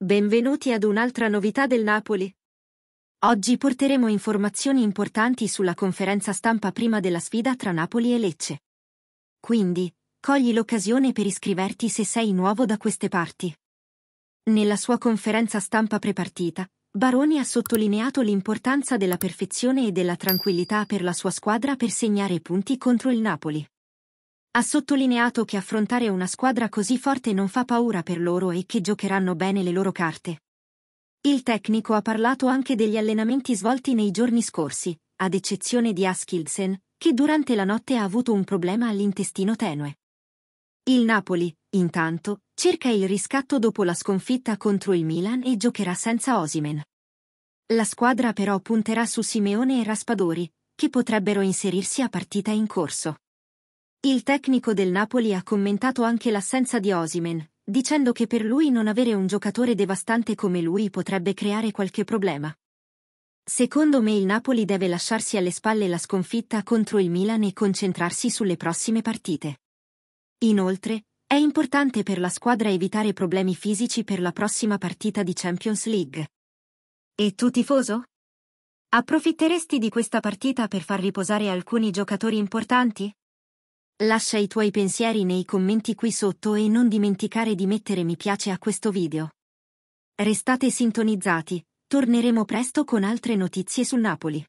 Benvenuti ad un'altra novità del Napoli. Oggi porteremo informazioni importanti sulla conferenza stampa prima della sfida tra Napoli e Lecce. Quindi, cogli l'occasione per iscriverti se sei nuovo da queste parti. Nella sua conferenza stampa prepartita, Baroni ha sottolineato l'importanza della perfezione e della tranquillità per la sua squadra per segnare punti contro il Napoli. Ha sottolineato che affrontare una squadra così forte non fa paura per loro e che giocheranno bene le loro carte. Il tecnico ha parlato anche degli allenamenti svolti nei giorni scorsi, ad eccezione di Askildsen, che durante la notte ha avuto un problema all'intestino tenue. Il Napoli, intanto, cerca il riscatto dopo la sconfitta contro il Milan e giocherà senza Osimen. La squadra però punterà su Simeone e Raspadori, che potrebbero inserirsi a partita in corso. Il tecnico del Napoli ha commentato anche l'assenza di Osimen, dicendo che per lui non avere un giocatore devastante come lui potrebbe creare qualche problema. Secondo me il Napoli deve lasciarsi alle spalle la sconfitta contro il Milan e concentrarsi sulle prossime partite. Inoltre, è importante per la squadra evitare problemi fisici per la prossima partita di Champions League. E tu tifoso? Approfitteresti di questa partita per far riposare alcuni giocatori importanti? Lascia i tuoi pensieri nei commenti qui sotto e non dimenticare di mettere mi piace a questo video. Restate sintonizzati, torneremo presto con altre notizie sul Napoli.